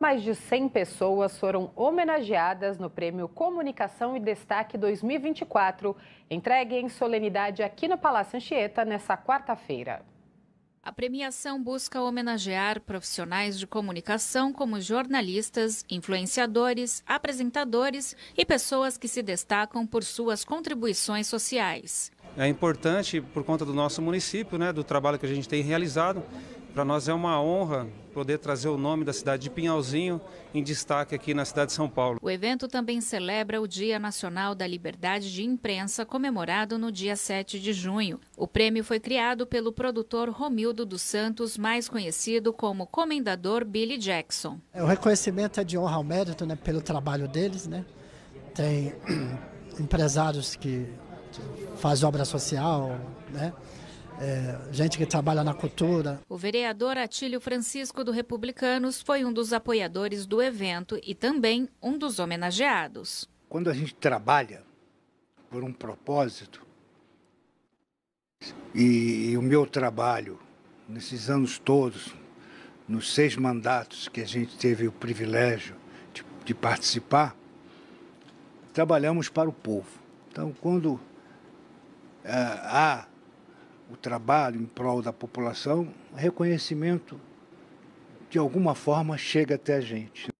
Mais de 100 pessoas foram homenageadas no Prêmio Comunicação e Destaque 2024, entregue em solenidade aqui no Palácio Anchieta nesta quarta-feira. A premiação busca homenagear profissionais de comunicação como jornalistas, influenciadores, apresentadores e pessoas que se destacam por suas contribuições sociais é importante por conta do nosso município, né, do trabalho que a gente tem realizado. Para nós é uma honra poder trazer o nome da cidade de Pinhalzinho em destaque aqui na cidade de São Paulo. O evento também celebra o Dia Nacional da Liberdade de Imprensa, comemorado no dia 7 de junho. O prêmio foi criado pelo produtor Romildo dos Santos, mais conhecido como Comendador Billy Jackson. É, o reconhecimento é de honra ao mérito né, pelo trabalho deles. Né? Tem empresários que faz obra social, né? É, gente que trabalha na cultura. O vereador Atílio Francisco do Republicanos foi um dos apoiadores do evento e também um dos homenageados. Quando a gente trabalha por um propósito, e, e o meu trabalho nesses anos todos, nos seis mandatos que a gente teve o privilégio de, de participar, trabalhamos para o povo. Então, quando é, há o trabalho em prol da população, reconhecimento de alguma forma chega até a gente.